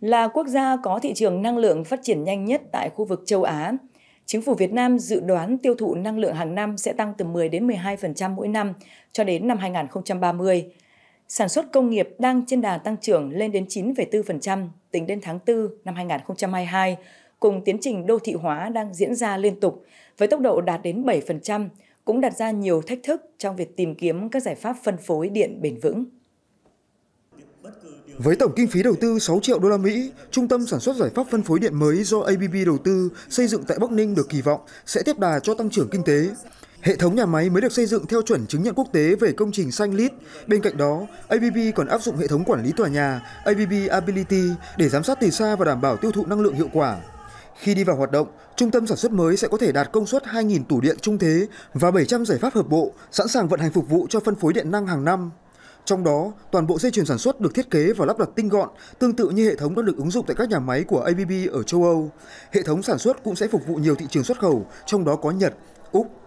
là quốc gia có thị trường năng lượng phát triển nhanh nhất tại khu vực châu Á. Chính phủ Việt Nam dự đoán tiêu thụ năng lượng hàng năm sẽ tăng từ 10 đến 12% mỗi năm cho đến năm 2030. Sản xuất công nghiệp đang trên đà tăng trưởng lên đến 9,4% tính đến tháng 4 năm 2022, cùng tiến trình đô thị hóa đang diễn ra liên tục với tốc độ đạt đến 7%, cũng đặt ra nhiều thách thức trong việc tìm kiếm các giải pháp phân phối điện bền vững. Với tổng kinh phí đầu tư 6 triệu đô la Mỹ, trung tâm sản xuất giải pháp phân phối điện mới do ABB đầu tư xây dựng tại Bắc Ninh được kỳ vọng sẽ tiếp đà cho tăng trưởng kinh tế. Hệ thống nhà máy mới được xây dựng theo chuẩn chứng nhận quốc tế về công trình xanh LEED. Bên cạnh đó, ABB còn áp dụng hệ thống quản lý tòa nhà ABB Ability để giám sát từ xa và đảm bảo tiêu thụ năng lượng hiệu quả. Khi đi vào hoạt động, trung tâm sản xuất mới sẽ có thể đạt công suất 2.000 tủ điện trung thế và 700 giải pháp hợp bộ, sẵn sàng vận hành phục vụ cho phân phối điện năng hàng năm. Trong đó, toàn bộ dây chuyền sản xuất được thiết kế và lắp đặt tinh gọn, tương tự như hệ thống đã được ứng dụng tại các nhà máy của ABB ở châu Âu. Hệ thống sản xuất cũng sẽ phục vụ nhiều thị trường xuất khẩu, trong đó có Nhật, Úc,